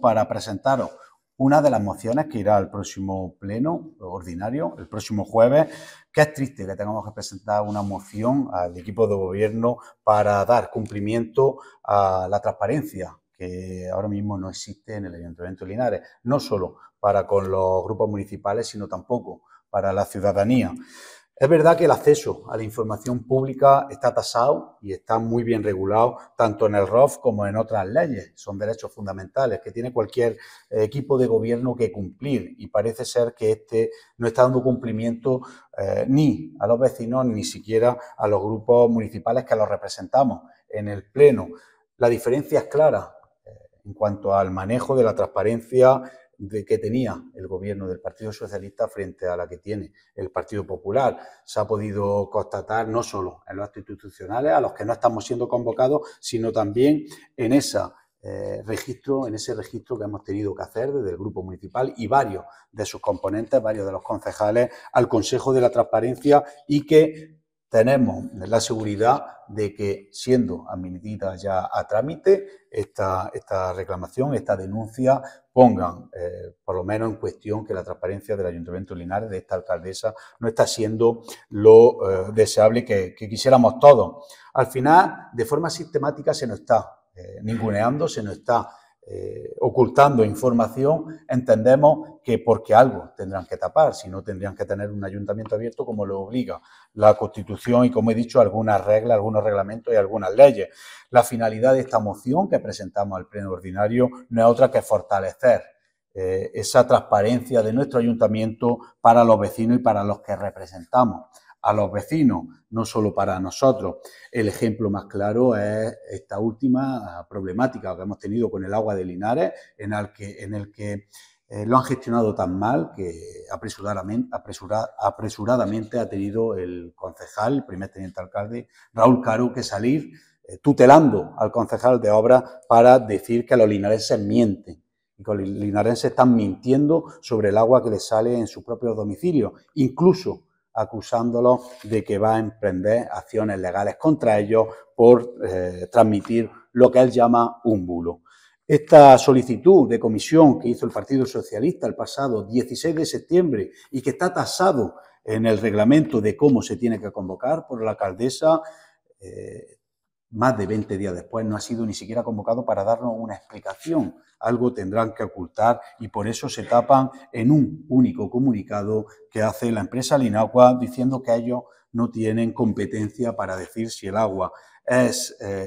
para presentaros una de las mociones que irá al próximo pleno ordinario, el próximo jueves, que es triste que tengamos que presentar una moción al equipo de gobierno para dar cumplimiento a la transparencia que ahora mismo no existe en el Ayuntamiento de Linares, no solo para con los grupos municipales, sino tampoco para la ciudadanía. Es verdad que el acceso a la información pública está tasado y está muy bien regulado, tanto en el ROF como en otras leyes. Son derechos fundamentales que tiene cualquier eh, equipo de gobierno que cumplir y parece ser que este no está dando cumplimiento eh, ni a los vecinos ni siquiera a los grupos municipales que los representamos en el Pleno. La diferencia es clara eh, en cuanto al manejo de la transparencia de que tenía el gobierno del Partido Socialista frente a la que tiene el Partido Popular. Se ha podido constatar no solo en los actos institucionales a los que no estamos siendo convocados, sino también en esa eh, registro, en ese registro que hemos tenido que hacer desde el grupo municipal y varios de sus componentes, varios de los concejales, al Consejo de la Transparencia y que tenemos la seguridad de que siendo admitida ya a trámite, esta, esta reclamación, esta denuncia, pongan eh, por lo menos en cuestión que la transparencia del Ayuntamiento Linares, de esta alcaldesa, no está siendo lo eh, deseable que, quisiéramos todos. Al final, de forma sistemática, se nos está eh, ninguneando, se nos está eh, ocultando información, entendemos que porque algo tendrán que tapar, si no tendrían que tener un ayuntamiento abierto como lo obliga la Constitución y, como he dicho, algunas reglas, algunos reglamentos y algunas leyes. La finalidad de esta moción que presentamos al Pleno Ordinario no es otra que fortalecer eh, esa transparencia de nuestro ayuntamiento para los vecinos y para los que representamos a los vecinos, no solo para nosotros. El ejemplo más claro es esta última problemática que hemos tenido con el agua de Linares, en el que, en el que eh, lo han gestionado tan mal que apresuradamente, ha tenido el concejal, el primer teniente alcalde, Raúl Caro, que salir eh, tutelando al concejal de obra para decir que los linareses mienten y que los linareses están mintiendo sobre el agua que les sale en sus propios domicilios. Incluso acusándolo de que va a emprender acciones legales contra ellos por eh, transmitir lo que él llama un bulo. Esta solicitud de comisión que hizo el Partido Socialista el pasado 16 de septiembre y que está tasado en el reglamento de cómo se tiene que convocar por la alcaldesa, eh, más de 20 días después, no ha sido ni siquiera convocado para darnos una explicación. Algo tendrán que ocultar y por eso se tapan en un único comunicado que hace la empresa Linagua diciendo que ellos no tienen competencia para decir si el agua eh,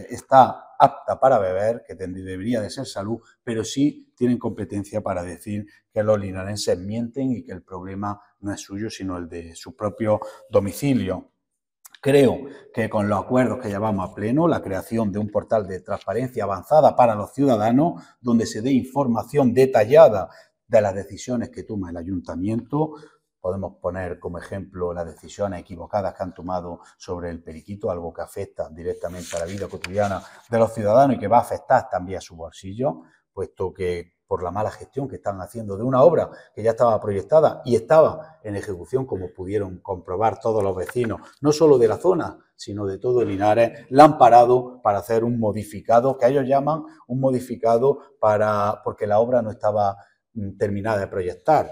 está apta para beber, que debería de ser salud, pero sí tienen competencia para decir que los linarenses mienten y que el problema no es suyo, sino el de su propio domicilio. Creo que con los acuerdos que llevamos a pleno, la creación de un portal de transparencia avanzada para los ciudadanos, donde se dé información detallada de las decisiones que toma el ayuntamiento, podemos poner como ejemplo las decisiones equivocadas que han tomado sobre el periquito, algo que afecta directamente a la vida cotidiana de los ciudadanos y que va a afectar también a su bolsillo, puesto que por la mala gestión que están haciendo de una obra que ya estaba proyectada y estaba en ejecución, como pudieron comprobar todos los vecinos, no solo de la zona, sino de todo Linares, la han parado para hacer un modificado, que ellos llaman un modificado para, porque la obra no estaba mm, terminada de proyectar.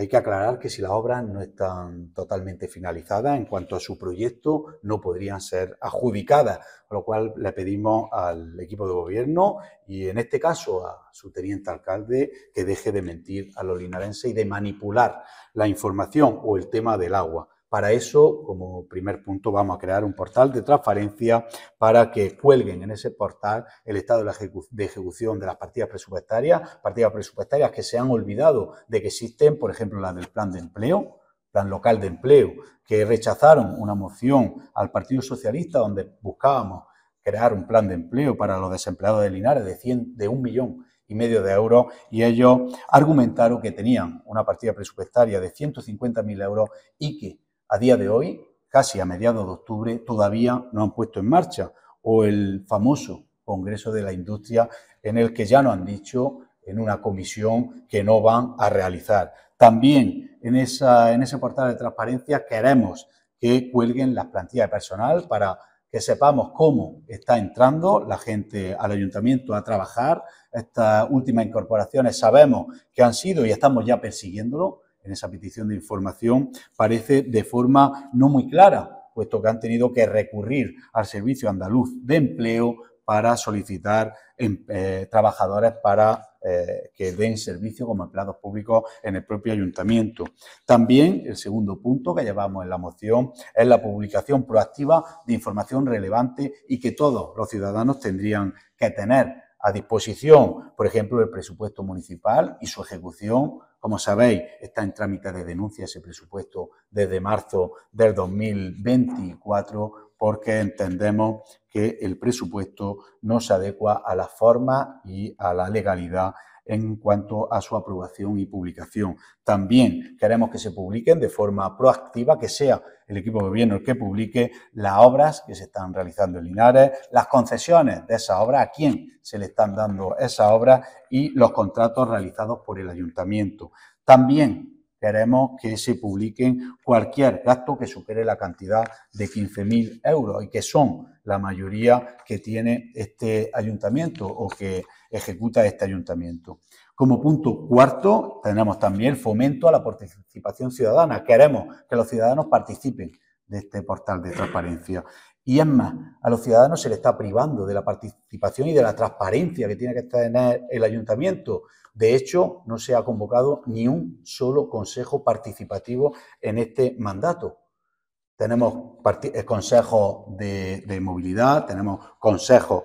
Hay que aclarar que si las obras no están totalmente finalizadas en cuanto a su proyecto, no podrían ser adjudicadas, con lo cual le pedimos al equipo de gobierno y en este caso a su teniente alcalde que deje de mentir a los linarenses y de manipular la información o el tema del agua. Para eso, como primer punto, vamos a crear un portal de transparencia para que cuelguen en ese portal el estado de, ejecución de las partidas presupuestarias, partidas presupuestarias que se han olvidado de que existen, por ejemplo, la del plan de empleo, plan local de empleo, que rechazaron una moción al Partido Socialista donde buscábamos crear un plan de empleo para los desempleados de Linares de, de un millón y medio de euros y ellos argumentaron que tenían una partida presupuestaria de 150.000 euros y que a día de hoy, casi a mediados de octubre, todavía no han puesto en marcha. O el famoso Congreso de la Industria, en el que ya nos han dicho en una comisión que no van a realizar. También en, en ese portal de transparencia queremos que cuelguen las plantillas de personal para que sepamos cómo está entrando la gente al ayuntamiento a trabajar. Estas últimas incorporaciones sabemos que han sido y estamos ya persiguiéndolo, en esa petición de información parece de forma no muy clara, puesto que han tenido que recurrir al Servicio Andaluz de Empleo para solicitar em, eh, trabajadores para eh, que den servicio como empleados públicos en el propio ayuntamiento. También el segundo punto que llevamos en la moción es la publicación proactiva de información relevante y que todos los ciudadanos tendrían que tener a disposición, por ejemplo, el presupuesto municipal y su ejecución. Como sabéis, está en trámite de denuncia ese presupuesto desde marzo del 2024 porque entendemos que el presupuesto no se adecua a la forma y a la legalidad en cuanto a su aprobación y publicación. También queremos que se publiquen de forma proactiva, que sea el equipo de gobierno el que publique las obras que se están realizando en Linares, las concesiones de esa obra, a quién se le están dando esa obra y los contratos realizados por el ayuntamiento. También queremos que se publiquen cualquier gasto que supere la cantidad de 15.000 euros y que son la mayoría que tiene este ayuntamiento o que ejecuta este ayuntamiento. Como punto cuarto, tenemos también fomento a la participación ciudadana. Queremos que los ciudadanos participen de este portal de transparencia. Y es más, a los ciudadanos se les está privando de la participación y de la transparencia que tiene que tener el ayuntamiento. De hecho, no se ha convocado ni un solo consejo participativo en este mandato tenemos eh, consejos de, movilidad, tenemos consejos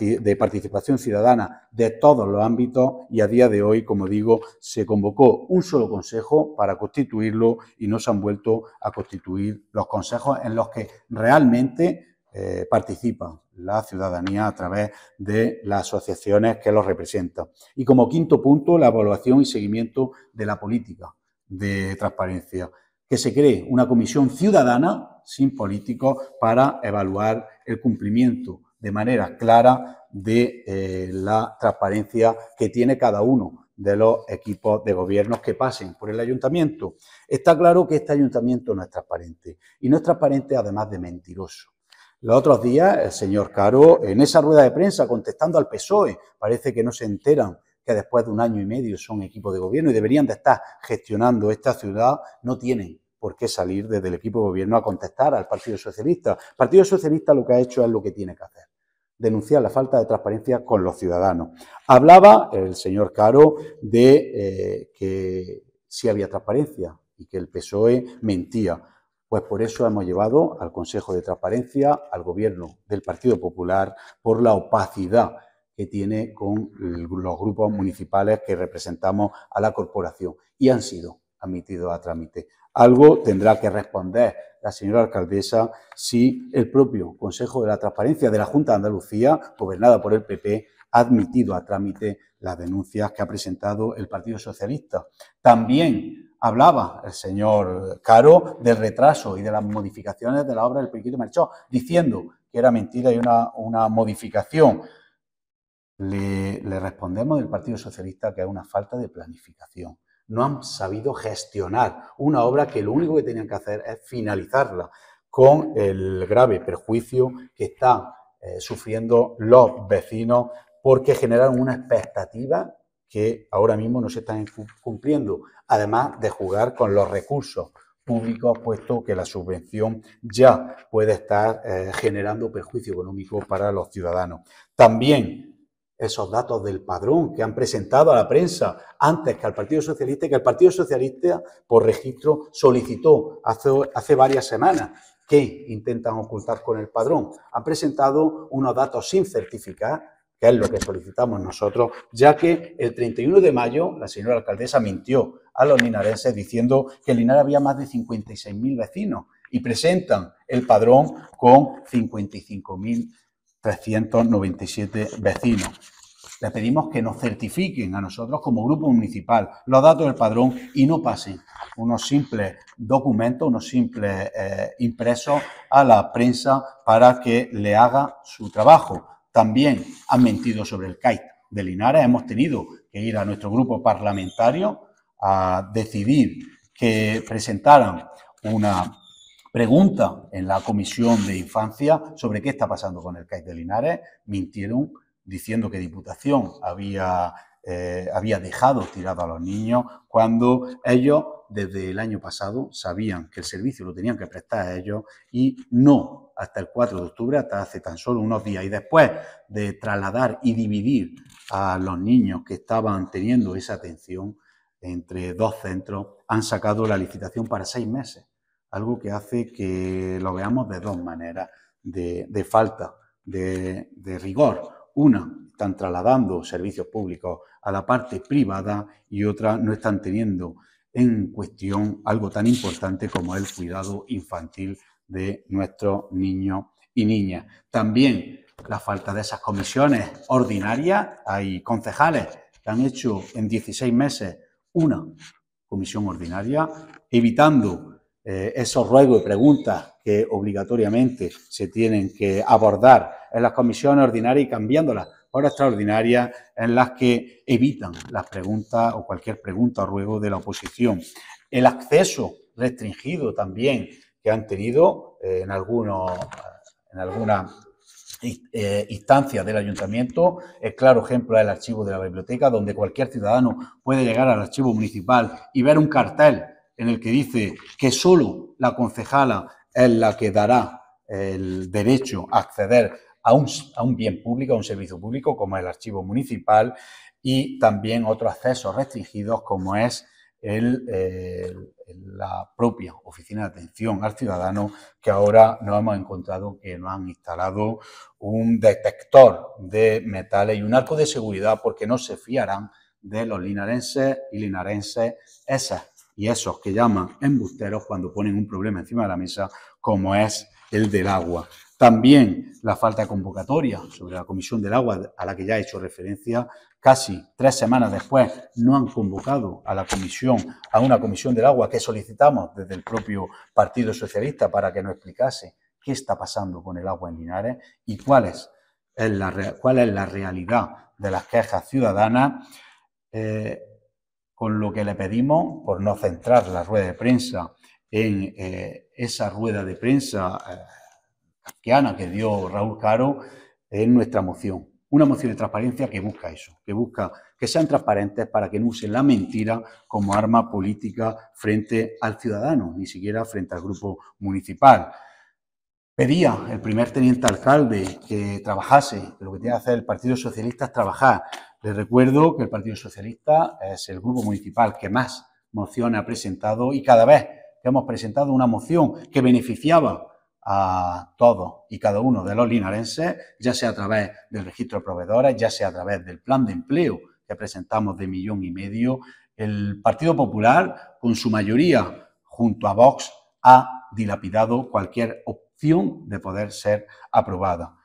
de participación ciudadana de todos los ámbitos y a día de hoy, como digo, se convocó un solo consejo para constituirlo y no se han vuelto a constituir los consejos en los que realmente eh, participa la ciudadanía a través de las asociaciones que los representan. Y como quinto punto, la evaluación y seguimiento de la política de transparencia que se cree una comisión ciudadana, sin políticos, para evaluar el cumplimiento de manera clara de eh, la transparencia que tiene cada uno de los equipos de gobiernos que pasen por el ayuntamiento. Está claro que este ayuntamiento no es transparente y no es transparente además de mentiroso. Los otros días el señor Caro, en esa rueda de prensa contestando al PSOE, parece que no se enteran que después de un año y medio son equipo de gobierno y deberían de estar gestionando esta ciudad, no tienen por qué salir desde el equipo de gobierno a contestar al Partido Socialista. El Partido Socialista lo que ha hecho es lo que tiene que hacer denunciar la falta de transparencia con los ciudadanos. Hablaba el señor Caro de eh, que si había transparencia y que el PSOE mentía. Pues por eso hemos llevado al Consejo de Transparencia al Gobierno del Partido Popular por la opacidad que tiene con los grupos municipales que representamos a la corporación y han sido admitidos a trámite. Algo tendrá que responder la señora alcaldesa si el propio Consejo de la Transparencia de la Junta de Andalucía, gobernada por el PP, ha admitido a trámite las denuncias que ha presentado el Partido Socialista. También hablaba el señor Caro del retraso y de las modificaciones de la obra del Periquito Marchó, diciendo que era mentira y una, una modificación. Le, respondemos del Partido Socialista que hay una falta de planificación. No han sabido gestionar una obra que lo único que tenían que hacer es finalizarla con el grave perjuicio que están eh, sufriendo los vecinos porque generaron una expectativa que ahora mismo no se están cumpliendo, además de jugar con los recursos públicos, puesto que la subvención ya puede estar eh, generando perjuicio económico para los ciudadanos. También esos datos del padrón que han presentado a la prensa antes que al Partido Socialista que el Partido Socialista, por registro, solicitó hace, varias semanas que intentan ocultar con el padrón. Han presentado unos datos sin certificar, que es lo que solicitamos nosotros, ya que el 31 de mayo la señora alcaldesa mintió a los linarenses diciendo que en Linares había más de 56.000 vecinos y presentan el padrón con 55.000 vecinos 397 vecinos. Le pedimos que nos certifiquen a nosotros como grupo municipal los datos del padrón y no pasen unos simples documentos, unos simples eh, impresos a la prensa para que le haga su trabajo. También han mentido sobre el CAIT de Linares. Hemos tenido que ir a nuestro grupo parlamentario a decidir que presentaran una Pregunta en la comisión de infancia sobre qué está pasando con el CAI de Linares, mintieron diciendo que Diputación había, eh, había dejado tirado a los niños cuando ellos desde el año pasado sabían que el servicio lo tenían que prestar a ellos y no hasta el 4 de octubre, hasta hace tan solo unos días. Y después de trasladar y dividir a los niños que estaban teniendo esa atención entre dos centros, han sacado la licitación para seis meses algo que hace que lo veamos de dos maneras, de, falta de, rigor. Una, están trasladando servicios públicos a la parte privada y otra, no están teniendo en cuestión algo tan importante como el cuidado infantil de nuestros niños y niñas. También la falta de esas comisiones ordinarias. Hay concejales que han hecho en 16 meses una comisión ordinaria, evitando eh, esos ruegos y preguntas que obligatoriamente se tienen que abordar en las comisiones ordinarias y cambiándolas por extraordinarias en las que evitan las preguntas o cualquier pregunta o ruego de la oposición. El acceso restringido también que han tenido eh, en, algunos, en algunas eh, del ayuntamiento. Es claro ejemplo el archivo de la biblioteca, donde cualquier ciudadano puede llegar al archivo municipal y ver un cartel en el que dice que solo la concejala es la que dará el derecho a acceder a un, bien público, a un servicio público como el archivo municipal y también otros accesos restringidos como es la propia oficina de atención al ciudadano que ahora nos hemos encontrado que no han instalado un detector de metales y un arco de seguridad porque no se fiarán de los linarenses y linarenses esas y esos que llaman embusteros cuando ponen un problema encima de la mesa, como es el del agua. También la falta de convocatoria sobre la Comisión del Agua, a la que ya he hecho referencia, casi tres semanas después no han convocado a la Comisión, a una Comisión del Agua que solicitamos desde el propio Partido Socialista para que nos explicase qué está pasando con el agua en Linares y cuál es, la, cuál es la realidad de las quejas ciudadanas. Eh, con lo que le pedimos por no centrar la rueda de prensa en eh, esa rueda de prensa eh, Ana, que dio Raúl Caro en nuestra moción. Una moción de transparencia que busca eso, que busca que sean transparentes para que no usen la mentira como arma política frente al ciudadano, ni siquiera frente al grupo municipal pedía el primer teniente alcalde que trabajase, que lo que tiene que hacer el Partido Socialista es trabajar. Les recuerdo que el Partido Socialista es el grupo municipal que más mociones ha presentado y cada vez que hemos presentado una moción que beneficiaba a todos y cada uno de los linarenses, ya sea a través del registro de proveedores, ya sea a través del plan de empleo que presentamos de millón y medio, el Partido Popular, con su mayoría junto a Vox, ha dilapidado cualquier de poder ser aprobada.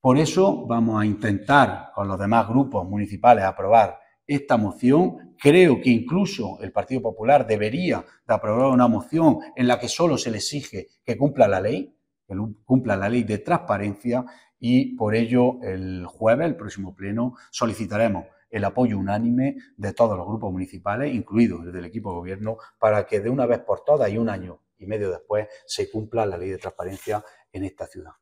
Por eso vamos a intentar con los demás grupos municipales aprobar esta moción. Creo que incluso el Partido Popular debería de aprobar una moción en la que solo se le exige que cumpla la ley, que cumpla la ley de transparencia y por ello el jueves, el próximo pleno, solicitaremos el apoyo unánime de todos los grupos municipales, incluido el equipo de gobierno, para que de una vez por todas y un año y medio después se cumpla la ley de transparencia en esta ciudad.